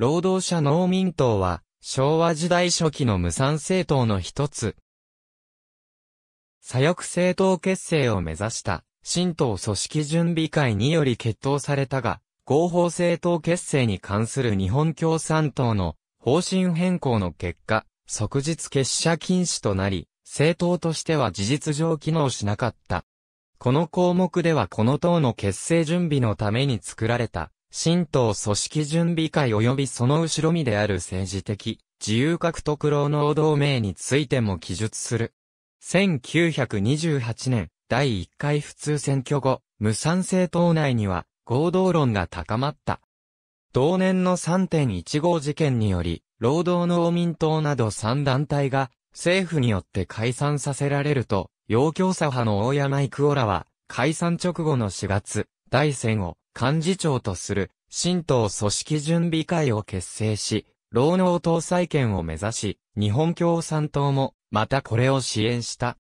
労働者農民党は、昭和時代初期の無産政党の一つ。左翼政党結成を目指した、新党組織準備会により決闘されたが、合法政党結成に関する日本共産党の方針変更の結果、即日結社禁止となり、政党としては事実上機能しなかった。この項目ではこの党の結成準備のために作られた神道組織準備会及びその後ろ身である政治的、自由獲得労働同盟についても記述する。1928年、第1回普通選挙後、無賛政党内には合同論が高まった。同年の3.15事件により、労働農民党など3団体が政府によって解散させられると、要教左派の大山育夫らは解散直後の4月、大戦を幹事長とする、新党組織準備会を結成し、労農党再建を目指し、日本共産党も、またこれを支援した。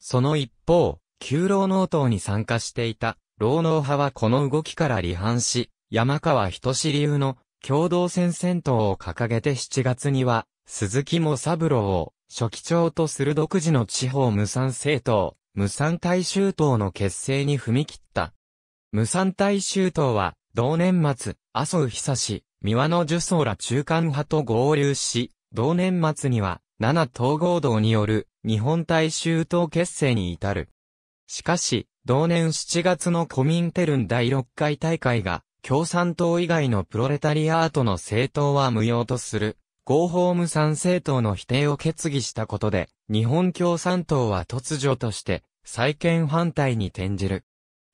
その一方、旧労農党に参加していた、労農派はこの動きから離反し、山川人志流の共同戦線党を掲げて7月には、鈴木も三郎を、初期長とする独自の地方無産政党、無産大衆党の結成に踏み切った。無産大衆党は、同年末、麻生久志、三輪の樹層ら中間派と合流し、同年末には、七統合同による、日本大衆党結成に至る。しかし、同年7月のコミンテルン第6回大会が、共産党以外のプロレタリアートの政党は無用とする、合法無産政党の否定を決議したことで、日本共産党は突如として、再建反対に転じる。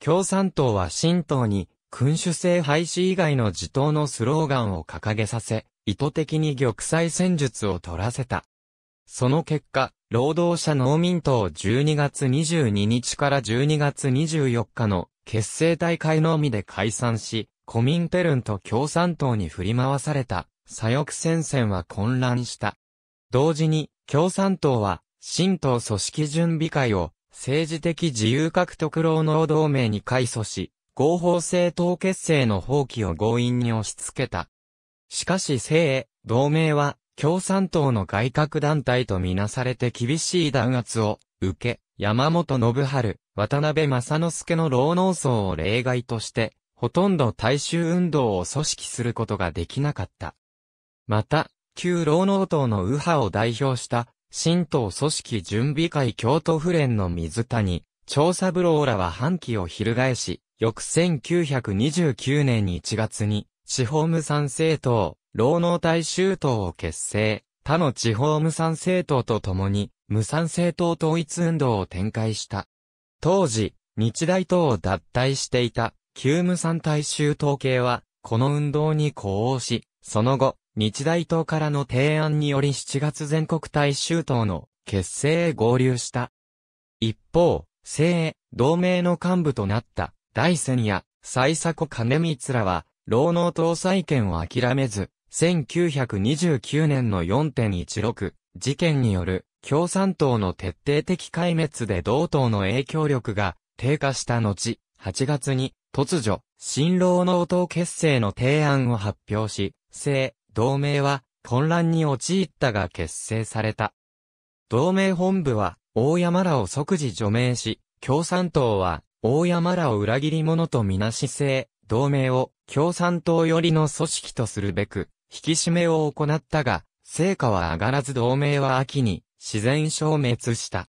共産党は新党に、君主制廃止以外の自党のスローガンを掲げさせ、意図的に玉砕戦術を取らせた。その結果、労働者農民党12月22日から12月24日の結成大会のみで解散し、コミンテルンと共産党に振り回された左翼戦線は混乱した。同時に、共産党は、新党組織準備会を政治的自由獲得労農同盟に改組し、合法制党結成の放棄を強引に押し付けた。しかし政、同盟は、共産党の外郭団体とみなされて厳しい弾圧を受け、山本信春、渡辺正之助の労農層を例外として、ほとんど大衆運動を組織することができなかった。また、旧労農党の右派を代表した新党組織準備会京都府連の水谷、調ブロ郎らは反旗を翻し、翌1929年1月に、地方無産政党、労農大衆党を結成、他の地方無産政党と共に、無産政党統一運動を展開した。当時、日大党を脱退していた、旧無産大衆党系は、この運動に呼応し、その後、日大党からの提案により7月全国大衆党の結成へ合流した。一方、政同盟の幹部となった大仙や最古金光らは、労農党再建を諦めず、1929年の4.16事件による共産党の徹底的壊滅で同党の影響力が低下した後、8月に突如、新労農党結成の提案を発表し、政、同盟は混乱に陥ったが結成された。同盟本部は大山らを即時除名し、共産党は大山らを裏切り者とみなし制、同盟を共産党寄りの組織とするべく、引き締めを行ったが、成果は上がらず同盟は秋に自然消滅した。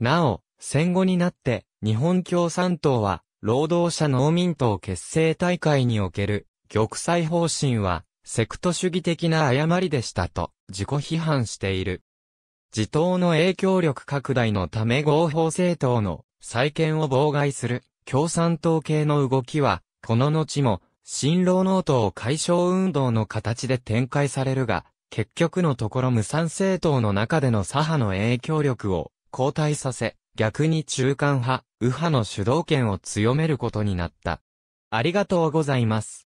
なお、戦後になって日本共産党は労働者農民党結成大会における玉砕方針はセクト主義的な誤りでしたと自己批判している。自党の影響力拡大のため合法政党の再建を妨害する共産党系の動きは、この後も、新労農党解消運動の形で展開されるが、結局のところ無産政党の中での左派の影響力を後退させ、逆に中間派、右派の主導権を強めることになった。ありがとうございます。